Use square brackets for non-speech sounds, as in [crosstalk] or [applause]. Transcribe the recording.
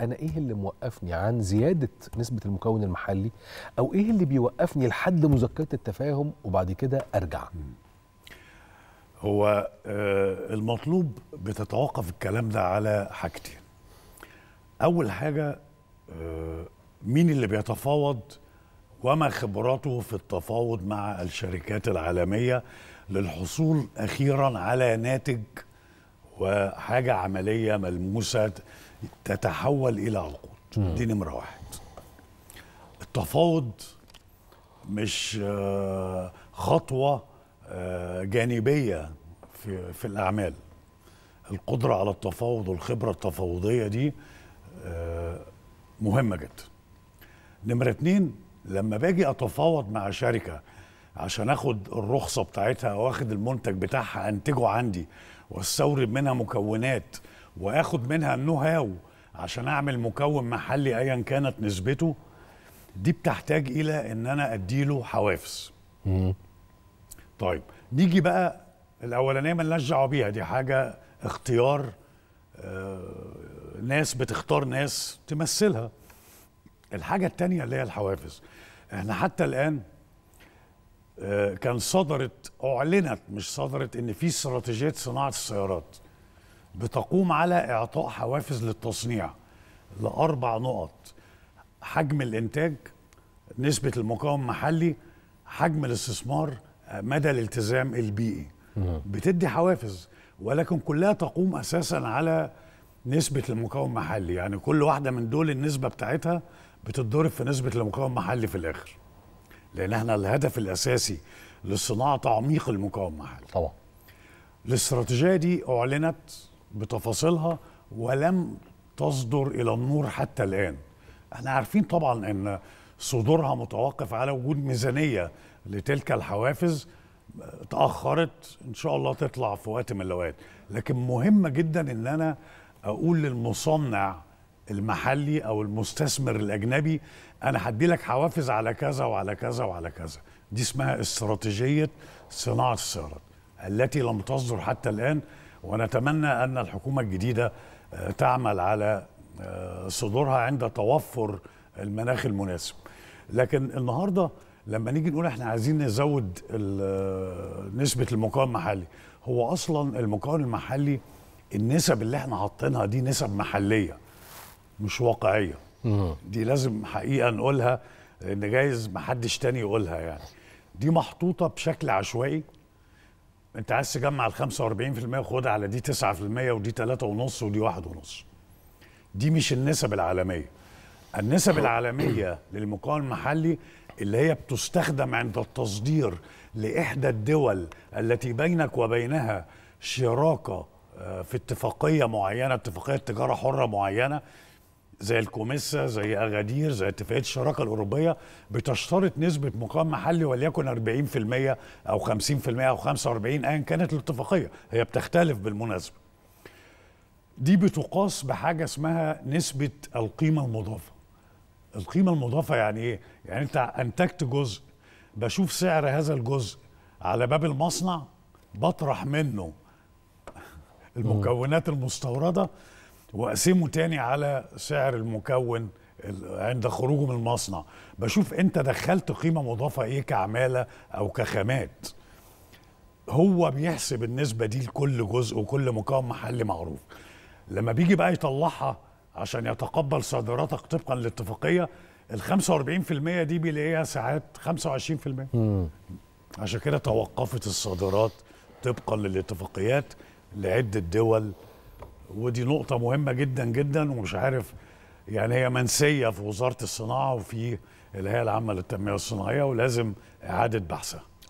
انا ايه اللي موقفني عن زياده نسبه المكون المحلي او ايه اللي بيوقفني لحد مذكره التفاهم وبعد كده ارجع هو آه، المطلوب بتتوقف الكلام ده على حاجتين اول حاجه آه، مين اللي بيتفاوض وما خبراته في التفاوض مع الشركات العالميه للحصول اخيرا على ناتج وحاجه عمليه ملموسه تتحول الى عقود دي نمره واحد التفاوض مش آه، خطوه آه، جانبيه في في الاعمال القدره على التفاوض والخبره التفاوضيه دي آه، مهمه جدا نمره اتنين لما باجي اتفاوض مع شركه عشان اخد الرخصه بتاعتها واخد المنتج بتاعها انتجه عندي واستورد منها مكونات واخد منها النو هاو عشان اعمل مكون محلي ايا كانت نسبته دي بتحتاج الى ان انا اديله حوافز طيب نيجي بقى الاولانيه مالناش دعوه بيها دي حاجه اختيار آه ناس بتختار ناس تمثلها الحاجه الثانيه اللي هي الحوافز احنا حتى الان آه كان صدرت اعلنت مش صدرت ان في استراتيجيه صناعه السيارات بتقوم على إعطاء حوافز للتصنيع لأربع نقط حجم الإنتاج نسبة المقاومه المحلي حجم الاستثمار مدى الالتزام البيئي نعم. بتدي حوافز ولكن كلها تقوم أساسا على نسبة المقاومه المحلي يعني كل واحدة من دول النسبة بتاعتها بتتضرب في نسبة المقاومه المحلي في الآخر لأن احنا الهدف الأساسي للصناعة تعميق المقاومه المحلي طبعا الاستراتيجية دي أعلنت بتفاصيلها ولم تصدر الى النور حتى الان احنا عارفين طبعا ان صدورها متوقف على وجود ميزانيه لتلك الحوافز تاخرت ان شاء الله تطلع في وقت من الاوقات لكن مهم جدا ان انا اقول للمصنع المحلي او المستثمر الاجنبي انا هدي لك حوافز على كذا وعلى كذا وعلى كذا دي اسمها استراتيجيه صناعه السيارات التي لم تصدر حتى الان ونتمنى أن الحكومة الجديدة آه، تعمل على آه، صدورها عند توفر المناخ المناسب لكن النهارده لما نيجي نقول احنا عايزين نزود آه، نسبه المكون المحلي هو اصلا المكون المحلي النسب اللي احنا حاطينها دي نسب محليه مش واقعيه دي لازم حقيقه نقولها لان جايز محدش تاني يقولها يعني دي محطوطه بشكل عشوائي انت عايز تجمع ال 45% وخدها على دي 9% ودي 3.5 ودي 1.5 دي مش النسب العالميه النسب [coughs] العالميه للمقاول المحلي اللي هي بتستخدم عند التصدير لاحدى الدول التي بينك وبينها شراكه آه، في اتفاقيه معينه اتفاقيه تجاره حره معينه زي الكوميسا زي اغادير زي اتفاقيه الشراكه الاوروبيه بتشترط نسبه مقام محلي وليكن 40% او 50% او 45 ايا كانت الاتفاقيه هي بتختلف بالمناسبه. دي بتقاس بحاجه اسمها نسبه القيمه المضافه. القيمه المضافه يعني ايه؟ يعني انت انتجت جزء بشوف سعر هذا الجزء على باب المصنع بطرح منه [laughs] المكونات المستورده واقسمه تاني على سعر المكون عند خروجه من المصنع بشوف انت دخلت قيمه مضافه ايه كعماله او كخامات هو بيحسب النسبه دي لكل جزء وكل مكون محلي معروف لما بيجي بقى يطلعها عشان يتقبل صادراتك طبقا للاتفاقيه ال 45% دي بيلاقيها ساعات 25% امم عشان كده توقفت الصادرات طبقا للاتفاقيات لعده دول ودي نقطة مهمة جدا جدا ومش عارف يعني هي منسية في وزارة الصناعة وفي الهيئة العامة للتنمية الصناعية ولازم إعادة بحثها